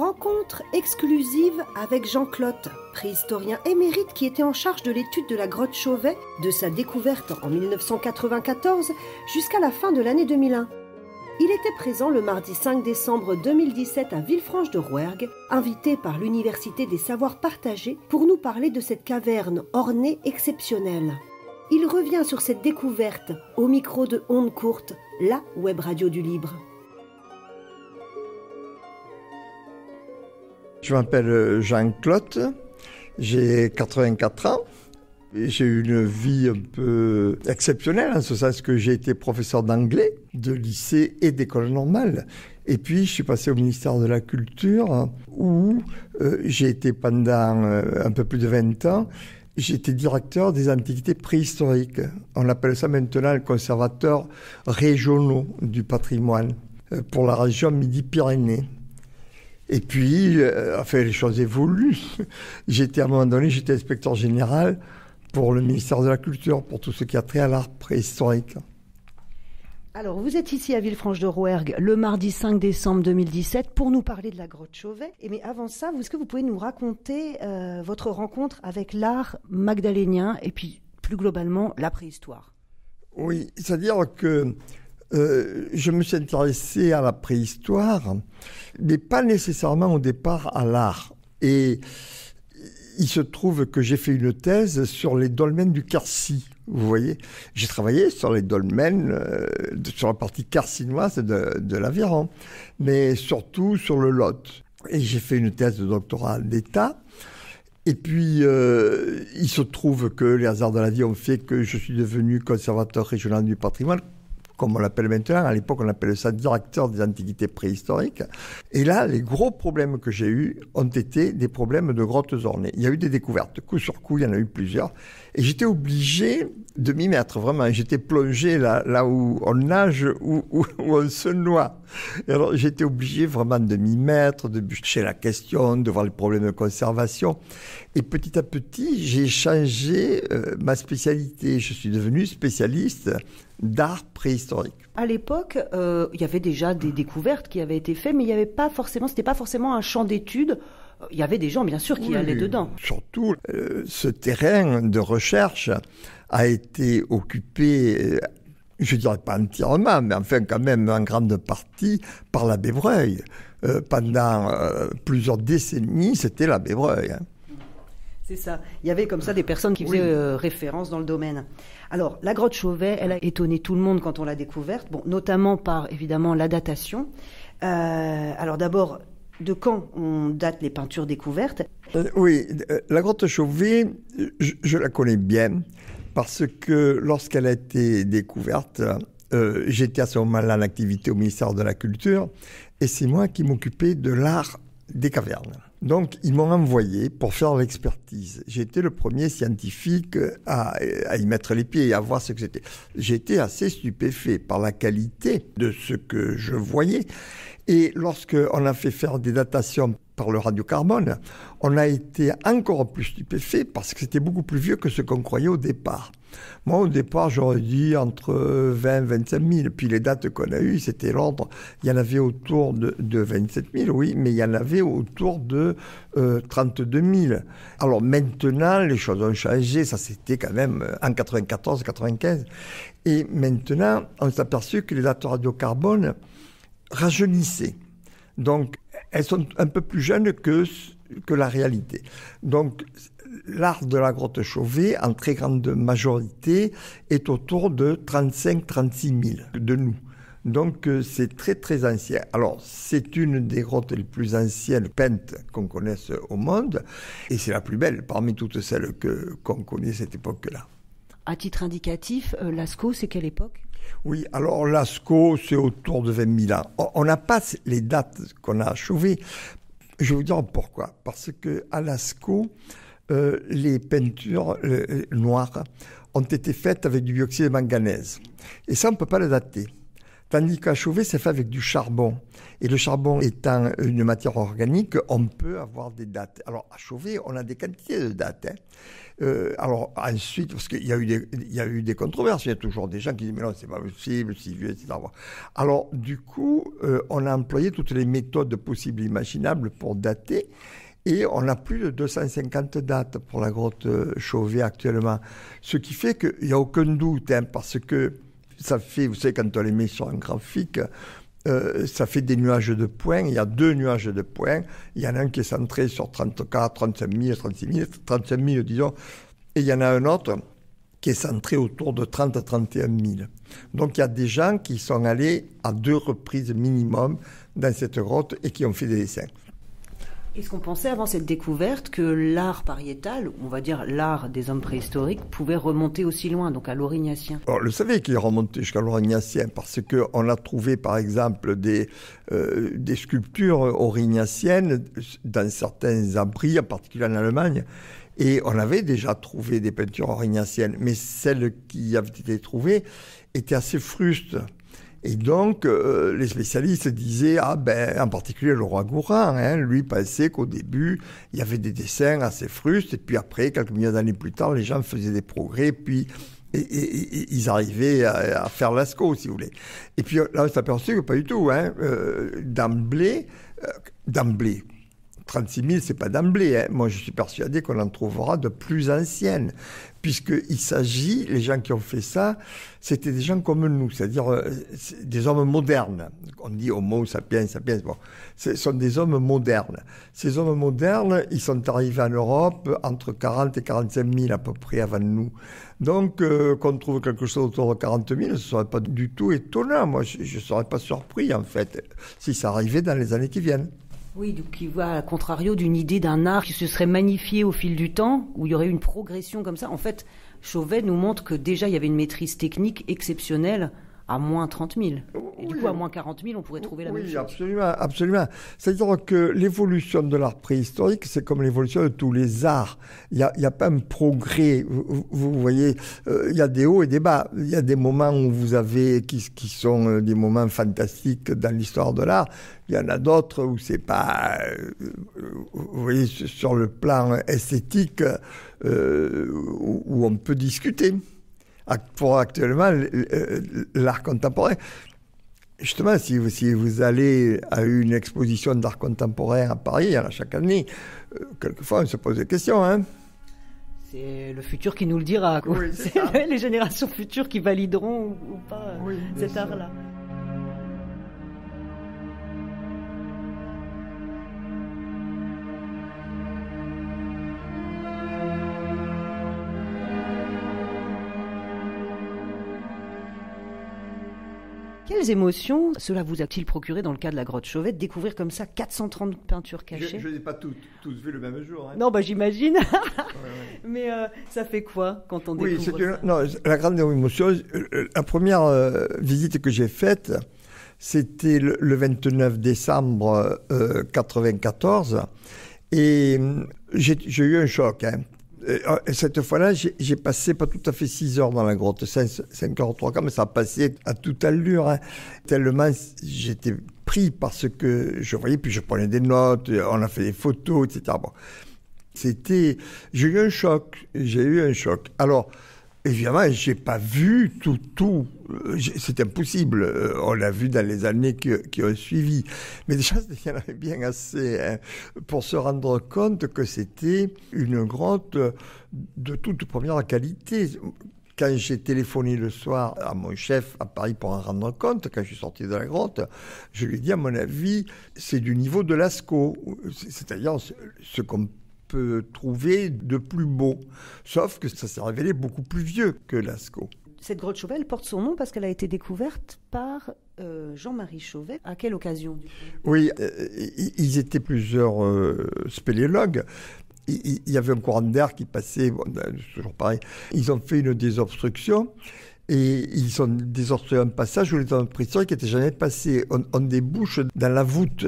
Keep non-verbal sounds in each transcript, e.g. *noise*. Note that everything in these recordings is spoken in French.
Rencontre exclusive avec Jean Clotte, préhistorien émérite qui était en charge de l'étude de la grotte Chauvet, de sa découverte en 1994 jusqu'à la fin de l'année 2001. Il était présent le mardi 5 décembre 2017 à Villefranche de Rouergue, invité par l'Université des Savoirs Partagés pour nous parler de cette caverne ornée exceptionnelle. Il revient sur cette découverte au micro de Onde Courte, la web radio du Libre. Je m'appelle euh, Jean-Claude, j'ai 84 ans. J'ai eu une vie un peu exceptionnelle, en hein, ce sens que j'ai été professeur d'anglais, de lycée et d'école normale. Et puis, je suis passé au ministère de la Culture, hein, où euh, j'ai été pendant euh, un peu plus de 20 ans, j'étais directeur des antiquités préhistoriques. On appelle ça maintenant le conservateur régionaux du patrimoine, pour la région Midi-Pyrénées. Et puis, euh, enfin, les choses évoluent. *laughs* J'étais à un moment donné, j'étais inspecteur général pour le ministère de la Culture, pour tout ce qui a trait à l'art préhistorique. Alors, vous êtes ici à Villefranche-de-Rouergue le mardi 5 décembre 2017 pour nous parler de la grotte Chauvet. mais avant ça, est-ce que vous pouvez nous raconter euh, votre rencontre avec l'art magdalénien et puis plus globalement la préhistoire Oui, c'est-à-dire que euh, je me suis intéressé à la préhistoire, mais pas nécessairement au départ à l'art. Et il se trouve que j'ai fait une thèse sur les dolmens du Quercy. Vous voyez, j'ai travaillé sur les dolmens, euh, sur la partie carcinoise de, de l'Aveyron, mais surtout sur le Lot. Et j'ai fait une thèse de doctorat d'État. Et puis, euh, il se trouve que les hasards de la vie ont fait que je suis devenu conservateur régional du patrimoine, comme on l'appelle maintenant. À l'époque, on appelle ça directeur des antiquités préhistoriques. Et là, les gros problèmes que j'ai eus ont été des problèmes de grottes ornées. Il y a eu des découvertes. Coup sur coup, il y en a eu plusieurs. Et j'étais obligé de m'y mettre, vraiment. J'étais plongé là, où on nage, où, on se noie. Et alors j'étais obligé vraiment de m'y mettre, de bûcher la question, de voir les problèmes de conservation. Et petit à petit, j'ai changé euh, ma spécialité. Je suis devenu spécialiste d'art préhistorique. À l'époque, euh, il y avait déjà des découvertes qui avaient été faites, mais il n'était avait pas forcément, pas forcément un champ d'études il y avait des gens, bien sûr, qui allaient dedans. Surtout, euh, ce terrain de recherche a été occupé, euh, je dirais pas entièrement, mais enfin quand même en grande partie par la Bévreuil. Euh, pendant plusieurs décennies, c'était la Bévreuil. Hein. C'est ça. Il y avait comme ça des personnes qui faisaient référence dans le domaine. Alors, la grotte Chauvet, elle a étonné tout le monde quand on l'a découverte, bon, notamment par, évidemment, la datation. alors d'abord, de quand on date les peintures découvertes. Euh, oui, euh, la grotte Chauvet, je, la connais bien parce que lorsqu'elle a été découverte, euh, j'étais à ce moment-là en activité au ministère de la Culture et c'est moi qui m'occupais de l'art des cavernes. Donc, ils m'ont envoyé pour faire l'expertise. J'étais le premier scientifique à, à, y mettre les pieds et à voir ce que c'était. J'étais assez stupéfait par la qualité de ce que je voyais. Et lorsqu'on a fait faire des datations par le radiocarbone, on a été encore plus stupéfait parce que c'était beaucoup plus vieux que ce qu'on croyait au départ. Moi, au départ, j'aurais dit entre 20 et 25 000. Puis les dates qu'on a eues, c'était l'ordre. Il y en avait autour de, 27 000, oui, mais il y en avait autour de 32 euh, 000. Alors maintenant, les choses ont changé. Ça, c'était quand même euh, en 94, 95. Et maintenant, on s'est aperçu que les dates radiocarbone, rajeunissaient. Donc, elles sont un peu plus jeunes que, que la réalité. Donc, l'art de la grotte Chauvet, en très grande majorité, est autour de 35-36 000 de nous. Donc euh, c'est très très ancien. Alors c'est une des grottes les plus anciennes peintes qu'on connaisse au monde et c'est la plus belle parmi toutes celles que qu'on connaît cette époque-là. À titre indicatif, euh, Lascaux, c'est quelle époque oui, alors Lascaux, c'est autour de 20 000 ans. On n'a pas les dates qu'on a achevées. Je vous dire pourquoi. Parce que à Lascaux, euh, les peintures euh, noires ont été faites avec du dioxyde de manganèse. Et ça, on ne peut pas le dater. Tandis chauver, c'est fait avec du charbon. Et le charbon étant une matière organique, on peut avoir des dates. Alors, à Chauvet, on a des quantités de dates. Hein. Euh, alors, ensuite, parce qu'il y, a eu des, y eu des controverses, il y a toujours des gens qui disent, mais non, c'est pas possible, si vieux, etc. Alors, du coup, euh, on a employé toutes les méthodes possibles et imaginables pour dater. Et on a plus de 250 dates pour la grotte euh, Chauvet actuellement. Ce qui fait qu'il n'y a aucun doute, hein, parce que ça fait, vous savez, quand on les met sur un graphique, euh, ça fait des nuages de points. Il y a deux nuages de points. Il y en a un qui est centré sur 34, 35 000, 36 000, 35 000, disons. Et il y en a un autre qui est centré autour de 30 à 31 000. Donc il y a des gens qui sont allés à deux reprises minimum dans cette grotte et qui ont fait des dessins. Est-ce qu'on pensait avant cette découverte que l'art pariétal, on va dire l'art des hommes préhistoriques, pouvait remonter aussi loin, donc à l'Aurignacien On le savait qu'il remontait jusqu'à l'Aurignacien, parce qu'on a trouvé par exemple des, euh, des sculptures aurignaciennes dans certains abris, en particulier en Allemagne, et on avait déjà trouvé des peintures aurignaciennes, mais celles qui avaient été trouvées étaient assez frustes. Et donc, euh, les spécialistes disaient, ah ben, en particulier le roi hein, lui pensait qu'au début, il y avait des dessins assez frustes, et puis après, quelques milliers d'années plus tard, les gens faisaient des progrès, puis et, ils arrivaient à, faire l'asco, si vous voulez. Et puis là, on s'est que pas du tout. Hein, euh, d'emblée, euh, d'emblée, 36 000, c'est pas d'emblée. Hein. Moi, je suis persuadé qu'on en trouvera de plus anciennes, puisqu'il s'agit, les gens qui ont fait ça, c'était des gens comme nous, c'est-à-dire euh, des hommes modernes. On dit homo sapiens, sapiens. Bon, ce sont des hommes modernes. Ces hommes modernes, ils sont arrivés en Europe entre 40 et 45 000 à peu près avant nous. Donc, euh, qu'on trouve quelque chose autour de 40 000, ce ne serait pas du tout étonnant. Moi, je ne serais pas surpris, en fait, si ça arrivait dans les années qui viennent. Oui, donc qui va à contrario d'une idée d'un art qui se serait magnifié au fil du temps, où il y aurait une progression comme ça. En fait, Chauvet nous montre que déjà il y avait une maîtrise technique exceptionnelle à moins 30 000. Et du coup, à moins 40 000, on pourrait trouver la même chose. Oui, absolument, absolument. C'est-à-dire que l'évolution de l'art préhistorique, c'est comme l'évolution de tous les arts. Il n'y a, pas un progrès. Vous, voyez, euh, il y a des hauts et des bas. Il y a des moments où vous avez, qui, sont euh, des moments fantastiques dans l'histoire de l'art. Il y en a d'autres où c'est pas, euh, vous voyez, sur le plan esthétique, où on peut discuter pour actuellement euh, l'art contemporain. Justement, si vous, vous allez à une exposition d'art contemporain à Paris, hein, à chaque année, euh, quelquefois on se pose des questions. Hein. C'est le futur qui nous le dira. c'est *laughs* les générations futures qui valideront ou pas euh, cet art-là. Quelles émotions cela vous a-t-il procuré dans le cas de la grotte Chauvette, découvrir comme ça 430 peintures cachées Je ne pas toutes, vu vues le même jour. Hein. Non, bah, j'imagine. *laughs* Mais euh, ça fait quoi quand on découvre Oui, La grande émotion, euh, la première euh, visite que j'ai faite, c'était le, 29 décembre 1994. et hum, j'ai eu un choc. Hein. Euh, cette fois-là, j'ai passé pas tout à fait 6 heures dans la grotte, 5 3, quand mais ça a passé à toute allure. Hein. Tellement j'étais pris parce que je voyais, puis je prenais des notes, on a fait des photos, etc. C'était. J'ai eu un choc, j'ai eu un choc. Alors. Évidemment, j'ai pas vu tout, tout. C'est impossible. Euh, on l'a vu dans les années qui, ont suivi. Mais déjà, *laughs* il y en avait bien assez hein, pour se rendre compte que c'était une grotte de toute première qualité quand j'ai téléphoné le soir à mon chef à Paris pour en rendre compte, quand je suis sorti de la grotte, je lui ai dit, à mon avis, c'est du niveau de l'ASCO, c'est-à-dire ce qu'on peut trouver de plus beau. Sauf que ça s'est révélé beaucoup plus vieux que Lascaux. Cette grotte Chauvet, elle porte son nom parce qu'elle a été découverte par euh, Jean-Marie Chauvet. À quelle occasion Oui, euh, euh, ils étaient plusieurs spéléologues il y avait un courant d'air qui passait, toujours pareil. Ils ont fait une désobstruction et ils ont désobstrué un passage où les temps de qui était jamais passé. en on débouche dans la voûte,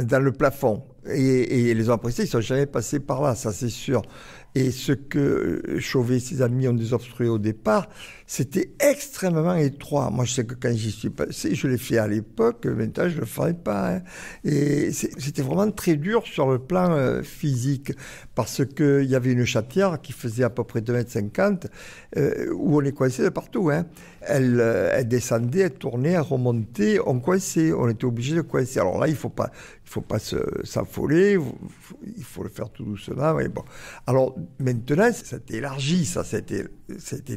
dans le plafond. Et, et, les gens appréciés, ils sont jamais passés par là, ça c'est sûr. Et ce que euh, Chauvet et ses amis ont désobstrué au départ, c'était extrêmement étroit. Moi, je sais que quand j'y suis passé, je l'ai fait à l'époque, maintenant je ne le ferai pas. Hein. Et c'était vraiment très dur sur le plan euh, physique, parce qu'il y avait une châtière qui faisait à peu près 2,50 m, 50 où on est coincé de partout. Hein. Euh, elle, descendait, elle tournait, elle remontait, on coincé on était obligé de coincer. Alors là, il ne faut pas, il faut pas s'affoler, il faut le faire tout doucement. Mais bon. Alors, maintenant, ça s'est élargi, ça, c'était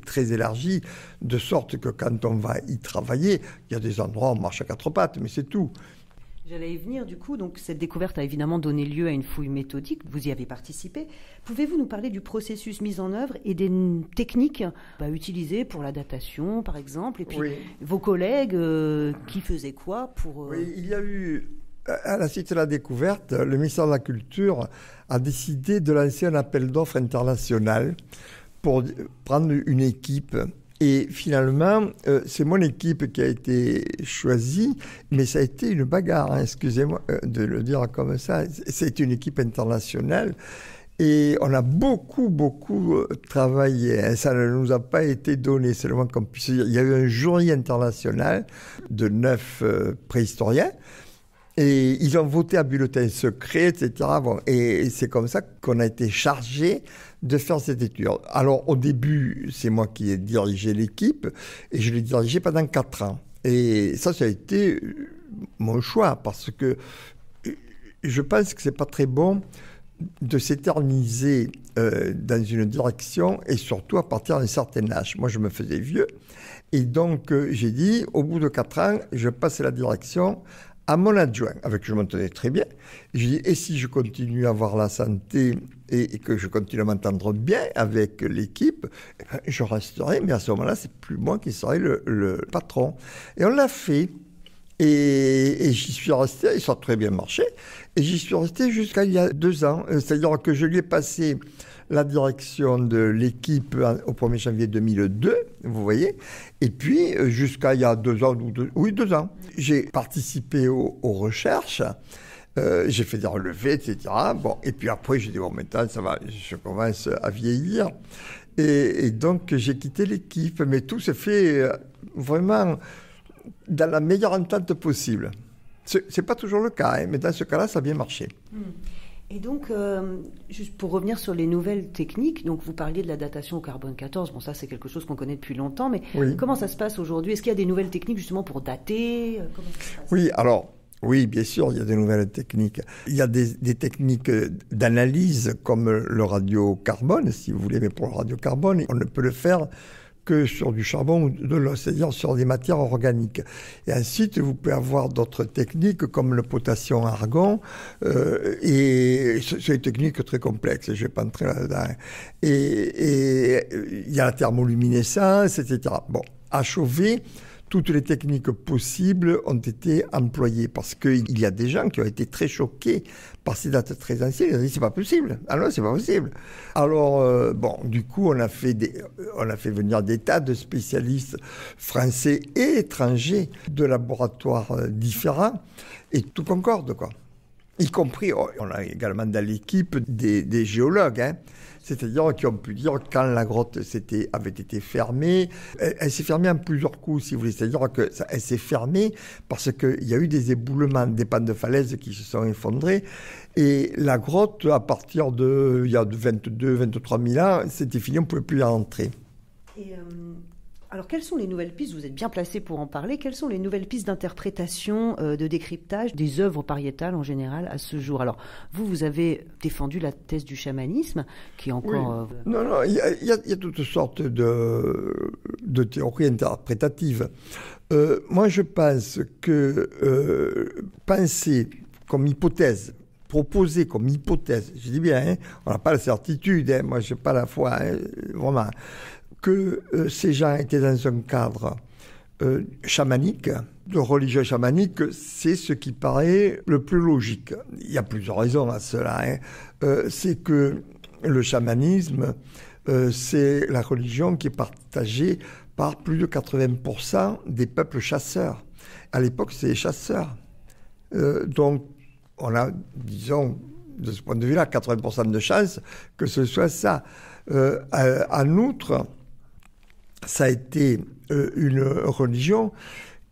très élargi, de sorte que quand on va y travailler, il y a des endroits où on marche à quatre pattes, mais c'est tout. J'allais y venir du coup, donc cette découverte a évidemment donné lieu à une fouille méthodique, vous y avez participé. Pouvez-vous nous parler du processus mis en œuvre et des techniques bah, utilisées pour l'adaptation, par exemple, et puis vos collègues, euh, qui faisaient quoi pour... Euh oui, il y a eu à la suite de la Découverte, le ministère de la Culture a décidé de lancer un appel d'offres international pour prendre une équipe. Et finalement, euh, c'est mon équipe qui a été choisie, mais ça a été une bagarre, hein, excusez-moi euh, de le dire comme ça. C'est une équipe internationale. Et on a beaucoup, beaucoup euh, travaillé. Hein. Ça ne nous a pas été donné, seulement qu'on puisse dire. Il y a eu un jury international de neuf préhistoriens et ils ont voté à bulletin secret, etc. Bon, et c'est comme ça qu'on a été chargé de faire cette étude. Alors au début, c'est moi qui ai dirigé l'équipe et je l'ai dirigé pendant quatre ans. Et ça, ça a été euh, mon choix parce que euh, je pense que c'est pas très bon de s'éterniser euh, dans une direction et surtout à partir d'un certain âge. Moi, je me faisais vieux et donc j'ai dit, au bout de quatre ans, je passe la direction à mon adjoint, avec qui je m'entendais très bien, j'ai dit, et si je continue à avoir la santé et, que je continue à m'entendre bien avec l'équipe, eh ben, je resterai, mais à ce moment-là, c'est plus moi qui serai le, patron. Et on l'a fait. Et, j'y suis resté, il ça très bien marché, et j'y suis resté jusqu'à il y a deux ans. Euh, c'est-à-dire que je lui ai passé la direction de l'équipe au 1er janvier 2002, vous voyez. Et puis, euh, jusqu'à il y a deux ans, ou oui, deux ans, j'ai participé aux recherches. Euh, j'ai fait des relevés, etc. Bon, et puis après, j'ai dit, bon, maintenant, ça va, je commence à vieillir. Et, donc, j'ai quitté l'équipe, mais tout s'est fait euh, vraiment dans la meilleure entente possible. Ce n'est pas toujours le cas, hein, mais dans ce cas-là, ça a bien marché. Hmm. Et donc, euh, juste pour revenir sur les nouvelles techniques, donc vous parliez de la datation au carbone 14, bon ça c'est quelque chose qu'on connaît depuis longtemps, mais comment ça se passe aujourd'hui Est-ce qu'il y a des nouvelles techniques justement pour dater euh, Oui, alors oui, bien sûr, il y a des nouvelles techniques. Il y a des, des techniques euh, d'analyse comme le radiocarbone, si vous voulez, mais pour le radiocarbone, on ne peut le faire que sur du charbon ou de l'eau, c'est-à-dire sur des matières organiques. Et ainsi, vous pouvez avoir d'autres techniques comme le potassium argon, euh, et c'est une technique très complexe, je vais pas entrer là-dedans. Et il y a la thermoluminescence, etc. Bon, à chauffer, toutes les techniques possibles ont été employées parce qu'il y a des gens qui ont été très choqués par ces dates très anciennes. Ils ont dit c'est pas possible. alors ah c'est pas possible. Alors euh, bon, du coup, on a fait euh, on a fait venir des tas de spécialistes français et étrangers de laboratoires euh, différents et tout concorde quoi. Y compris, oh, on a également dans l'équipe des, géologues. Hein. C'est-à-dire qui ont pu dire quand la grotte avait été fermée, elle, s'est fermée en plusieurs coups, si vous voulez. C'est-à-dire qu'elle s'est fermée parce qu'il y a eu des éboulements, des pans de falaise qui se sont effondrés. Et la grotte, à partir de, il y a 22, 23 000 ans, c'était fini, on ne pouvait plus y entrer. Et euh, alors, quelles sont les nouvelles pistes Vous êtes bien placé pour en parler. Quelles sont les nouvelles pistes d'interprétation, euh, de décryptage des œuvres pariétales en général à ce jour Alors, vous, vous avez défendu la thèse du chamanisme, qui est encore. Euh, non, non, il y, a toutes sortes de, théories interprétatives. Euh, moi, je pense que penser comme hypothèse proposer comme hypothèse, je dis bien, hein, on n'a pas la certitude, hein, moi je n'ai pas la foi, hein, vraiment, que euh, ces gens étaient dans un cadre euh, chamanique, de religion chamanique, c'est ce qui paraît le plus logique. Il y a plusieurs raisons à cela. Hein. Euh, c'est que le chamanisme, c'est la religion qui est partagée par plus de 80% des peuples chasseurs. À l'époque, c'est les chasseurs. donc, on a, disons, de ce point de vue-là, 80% de chances que ce soit ça. en outre, ça a été euh, une religion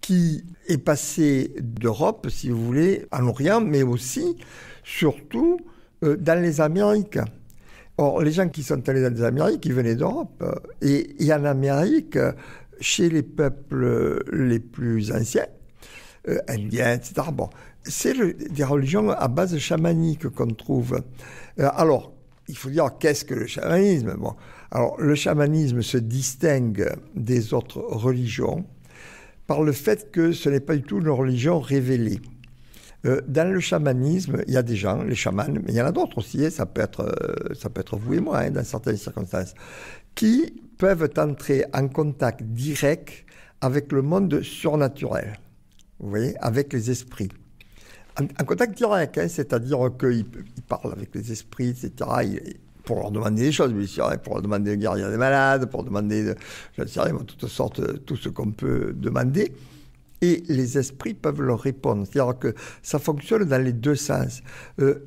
qui est passée d'Europe, si vous voulez, à l'Orient, mais aussi, surtout, euh, dans les Amériques. Or, les gens qui sont allés dans les Amériques, ils venaient d'Europe. Et, en Amérique, chez les peuples les plus anciens, euh, indiens, etc., bon, c'est des religions à base chamanique qu'on trouve. alors, il faut dire qu'est-ce que le chamanisme alors le chamanisme se distingue des autres religions par le fait que ce n'est pas du tout une religion révélée. Euh, dans le chamanisme, il y a des gens, les chamans, mais il y en a d'autres aussi, ça peut être, euh, ça peut être vous et moi hein, dans certaines circonstances, qui peuvent entrer en contact direct avec le monde surnaturel, vous voyez, avec les esprits. En, contact direct, hein, c'est-à-dire qu'ils parlent avec les esprits, etc pour leur demander des choses, mais hein, pour leur demander de guérir des malades, pour demander, de, je sais rien, toutes sortes, tout ce qu'on peut demander. Et les esprits peuvent leur répondre. C'est-à-dire que ça fonctionne dans les deux sens. Euh,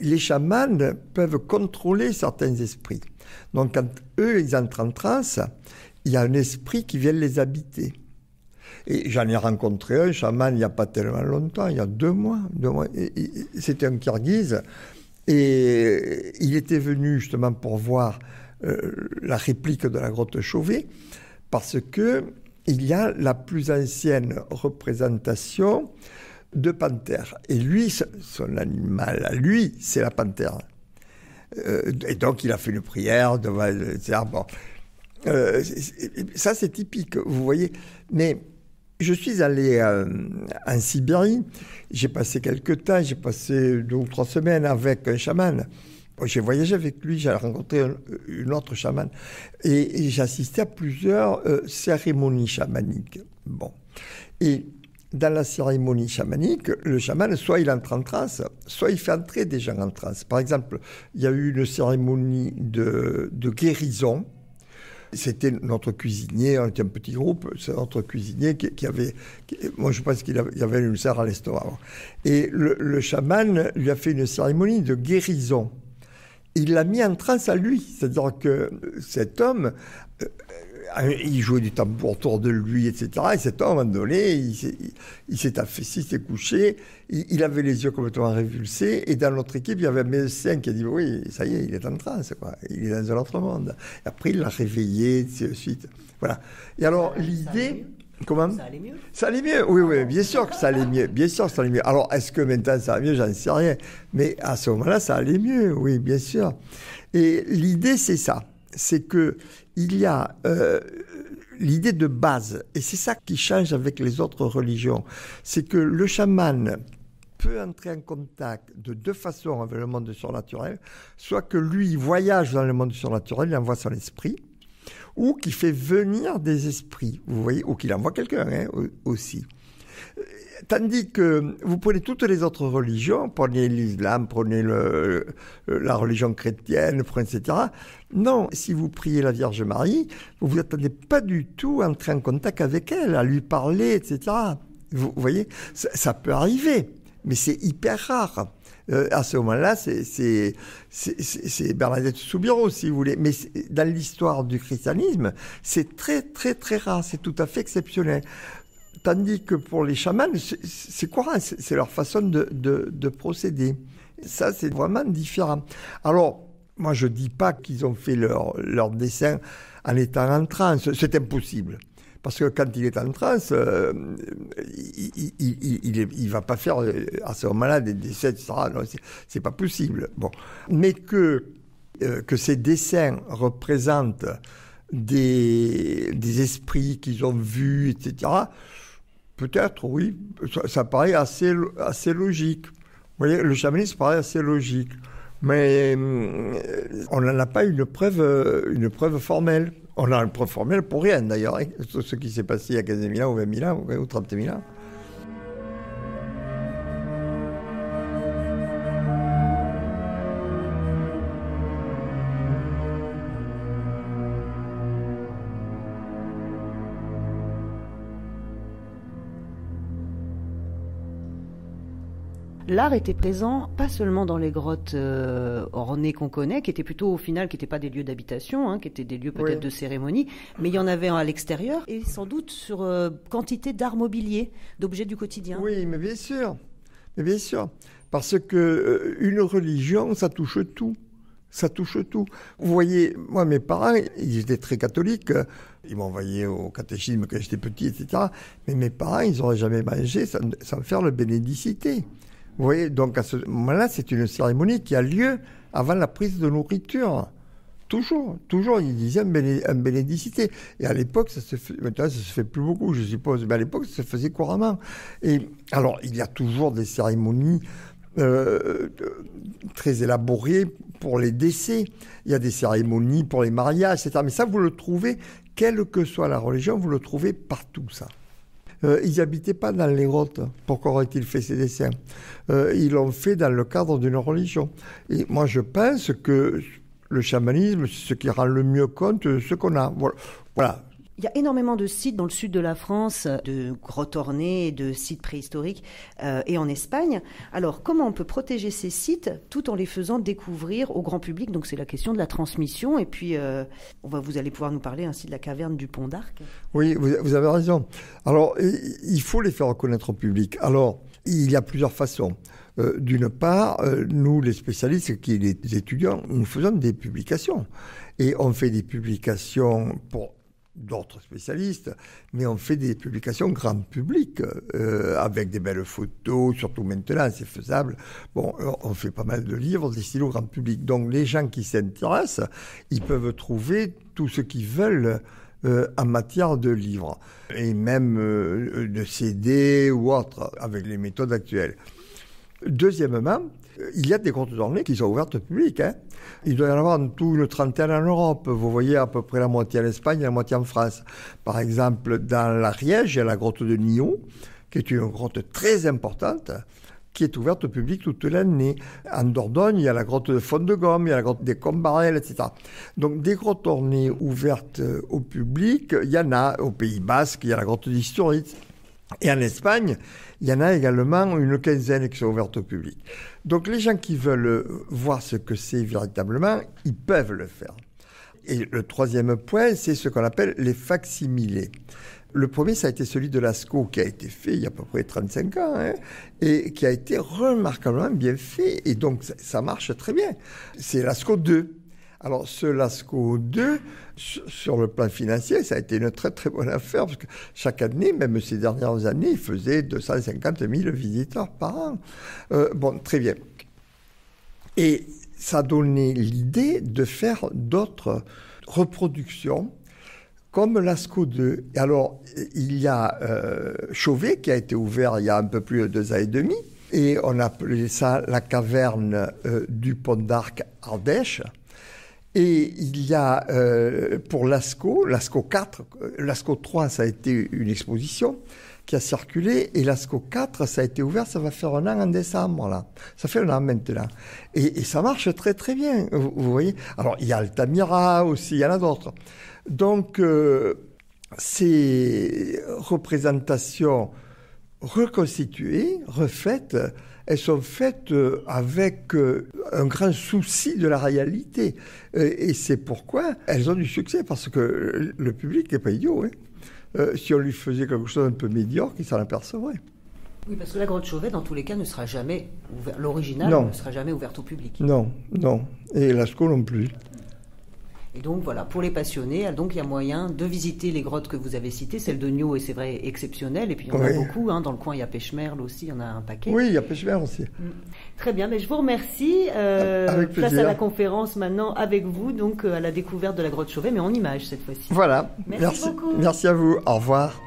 les chamans peuvent contrôler certains esprits. Donc quand eux, ils entrent en transe, il y a un esprit qui vient les habiter. Et j'en ai rencontré un chaman il n'y a pas tellement longtemps, il y a deux mois. Deux mois C'était un Kirghiz. Et il était venu justement pour voir euh, la réplique de la grotte Chauvet, parce que il y a la plus ancienne représentation de panthère. Et lui, son animal à lui, c'est la panthère. Euh, et donc il a fait une prière devant. Euh, ça, c'est typique, vous voyez. Mais je suis allé euh, en Sibérie, j'ai passé quelques temps, j'ai passé deux ou trois semaines avec un chaman. J'ai voyagé avec lui, j'ai rencontré un, une autre chamane et, j'assistais j'ai assisté à plusieurs euh, cérémonies chamaniques. Bon. Et dans la cérémonie chamanique, le chaman, soit il entre en transe, soit il fait entrer des gens en transe. Par exemple, il y a eu une cérémonie de guérison c'était notre cuisinier, on était un petit groupe, c'est notre cuisinier qui, avait. moi, je pense qu'il y avait, une serre à l'estomac. Et le, chaman lui a fait une cérémonie de guérison il l'a mis en trace à lui. C'est-à-dire que cet homme euh, ah, il jouait du tambour autour de lui, etc. Et cet homme, à un moment donné, il s'est affaissé, il s'est couché, il, avait les yeux complètement révulsés, et dans notre équipe, il y avait un médecin qui a dit, oui, ça y est, il est en transe, quoi. il est dans un autre monde. Et après, il l'a réveillé, de suite. Voilà. Et alors, l'idée... Comment Ça allait mieux Ça allait mieux, oui, oui, bien sûr que ça allait mieux. Bien sûr ça allait mieux. Alors, est-ce que maintenant ça va mieux J'en sais rien. Mais à ce moment-là, ça allait mieux, oui, bien sûr. Et l'idée, c'est ça. C'est que il y a euh, l'idée de base, et c'est ça qui change avec les autres religions, c'est que le chaman peut entrer en contact de deux façons avec le monde surnaturel, soit que lui voyage dans le monde surnaturel, il envoie son esprit, ou qu'il fait venir des esprits, vous voyez, ou qu'il envoie quelqu'un hein, aussi. Tandis que vous prenez toutes les autres religions, prenez l'islam, prenez le, la religion chrétienne, etc. Non, si vous priez la Vierge Marie, vous vous attendez pas du tout à entrer en contact avec elle, à lui parler, etc. Vous voyez, ça, peut arriver, mais c'est hyper rare. Euh, à ce moment-là, c'est Bernadette Soubirous, si vous voulez. Mais dans l'histoire du christianisme, c'est très, très, très rare. C'est tout à fait exceptionnel. Tandis que pour les chamans, c'est courant, c'est leur façon de, procéder. Ça, c'est vraiment différent. Alors, moi, je ne dis pas qu'ils ont fait leur, leur dessin en étant en transe. C'est impossible. Parce que quand il est en transe, euh, il ne va pas faire euh, à ce moment-là des dessins, etc. c'est pas possible. Bon. Mais que, euh, que ces dessins représentent des, des esprits qu'ils ont vus, etc. Peut-être, oui. Ça, paraît assez, assez logique. Vous voyez, le chamanisme paraît assez logique. Mais euh, on n'en a pas une preuve, euh, une preuve formelle. On a une preuve formelle pour rien, d'ailleurs. Hein. Ce qui s'est passé il y a 15 000 ans, ou 20 000 ans, ou 30 000 ans. l'art était présent pas seulement dans les grottes euh, ornées qu'on connaît, qui étaient plutôt au final, qui n'étaient pas des lieux d'habitation, hein, qui étaient des lieux peut-être de cérémonie, mais il y en avait à l'extérieur et sans doute sur euh, quantité d'art mobilier, d'objets du quotidien. Oui, mais bien sûr, mais bien sûr, parce que euh, une religion, ça touche tout. Ça touche tout. Vous voyez, moi, mes parents, ils étaient très catholiques. Ils m'envoyaient au catéchisme quand j'étais petit, etc. Mais mes parents, ils n'auraient jamais mangé sans, sans faire le bénédicité. Vous voyez, donc à ce moment-là, c'est une cérémonie qui a lieu avant la prise de nourriture. Toujours, toujours, il disait un, bénédicité. Et à l'époque, ça se fait, maintenant, ça se fait plus beaucoup, je suppose, mais à l'époque, ça se faisait couramment. Et alors, il y a toujours des cérémonies euh, euh, très élaborées pour les décès. Il y a des cérémonies pour les mariages, etc. Mais ça, vous le trouvez, quelle que soit la religion, vous le trouvez partout, ça. Euh, ils n'habitaient pas dans les grottes. Pourquoi auraient-ils fait ces dessins euh, Ils l'ont fait dans le cadre d'une religion. Et moi, je pense que le chamanisme, c'est ce qui rend le mieux compte de ce qu'on a. voilà. Il y a énormément de sites dans le sud de la France, euh, de grottes ornées, de sites préhistoriques, euh, et en Espagne. Alors, comment on peut protéger ces sites tout en les faisant découvrir au grand public Donc, c'est la question de la transmission. Et puis, euh, on va, vous allez pouvoir nous parler ainsi de la caverne du Pont d'Arc. Oui, vous, avez raison. Alors, il faut les faire reconnaître au public. Alors, il y a plusieurs façons. D'une part, nous, les spécialistes, qui les étudiants, nous faisons des publications. Et on fait des publications pour d'autres spécialistes, mais on fait des publications grand public euh, avec des belles photos, surtout maintenant, c'est faisable. Bon, euh, on fait pas mal de livres, des stylos grand public. Donc les gens qui s'intéressent, ils peuvent trouver tout ce qu'ils veulent. Euh, en matière de livres et même de CD ou autre avec les méthodes actuelles. Deuxièmement, il y a des grottes d'ornées qui sont ouvertes au public. Hein. Il doit y en avoir en tout une trentaine en Europe. Vous voyez à peu près la moitié en Espagne et la moitié en France. Par exemple, dans l'Ariège, il y a la grotte de Nyon, qui est une grotte très importante qui est ouverte au public toute l'année. En Dordogne, il y a la grotte de Fond de Gomme, il y a la grotte des Combarelles, etc. Donc des grottes ornées ouvertes euh, au public, il y en a au Pays Basque, il y a la grotte d'Historite. Et en Espagne, il y en a également une quinzaine qui sont ouvertes au public. Donc les gens qui veulent voir ce que c'est véritablement, ils peuvent le faire. Et le troisième point, c'est ce qu'on appelle les facsimilés. Le premier, ça a été celui de Lascaux, qui a été fait il y a à peu près 35 ans, hein, et qui a été remarquablement bien fait, et donc ça marche très bien. C'est Lascaux 2, alors ce LASCO 2, sur le plan financier, ça a été une très très bonne affaire, parce que chaque année, même ces dernières années, il faisait 250 000 visiteurs par an. Euh, bon, très bien. Et ça donnait l'idée de faire d'autres reproductions comme Lascaux 2. alors, il y a euh, Chauvet qui a été ouvert il y a un peu plus de deux ans et demi, et on appelait ça la caverne euh, du Pont d'Arc Ardèche. Et il y a euh, pour l'ASCO, l'ASCO 4, l'ASCO 3, ça a été une exposition qui a circulé, et l'ASCO 4, ça a été ouvert, ça va faire un an en décembre, là. Ça fait un an maintenant. Et, ça marche très très bien, vous, voyez. Alors, il y a Altamira aussi, il y en a d'autres. Donc, euh, ces représentations reconstituées, refaites, elles sont faites euh, avec euh, un grand souci de la réalité. Euh, et c'est pourquoi elles ont du succès, parce que le public n'est pas idiot. Hein. si on lui faisait quelque chose d'un peu médiocre, il s'en apercevrait. Oui, parce que la grande Chauvet, dans tous les cas, ne sera jamais ouverte, l'original ne sera jamais ouverte au public. Non, non, et Lascaux non plus. Et donc voilà, pour les passionnés, ah, donc il y a moyen de visiter les grottes que vous avez citées. Celle de Nio et c'est vrai exceptionnelle, et puis il y en a beaucoup. Hein, dans le coin, il y a Pêche-Merle aussi, il y en a un paquet. Oui, il y a Pêche-Merle aussi. Mm. Très bien, mais je vous remercie. Euh, ah, avec place à la conférence maintenant avec vous, donc euh, à la découverte de la grotte Chauvet, mais en image cette fois-ci. Voilà. Merci beaucoup. Merci à vous. Au revoir.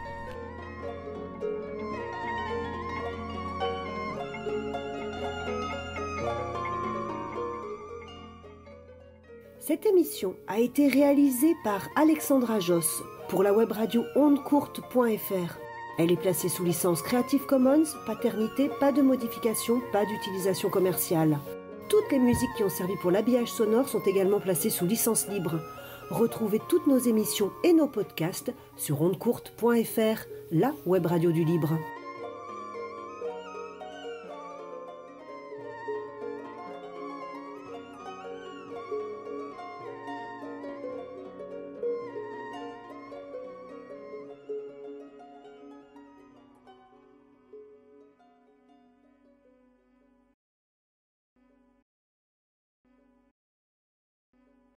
Cette émission a été réalisée par Alexandra Jos pour la web radio ondecourte.fr. Elle est placée sous licence Creative Commons, paternité, pas de modification, pas d'utilisation commerciale. Toutes les musiques qui ont servi pour l'habillage sonore sont également placées sous licence libre. Retrouvez toutes nos émissions et nos podcasts sur ondecourte.fr, la web radio du libre.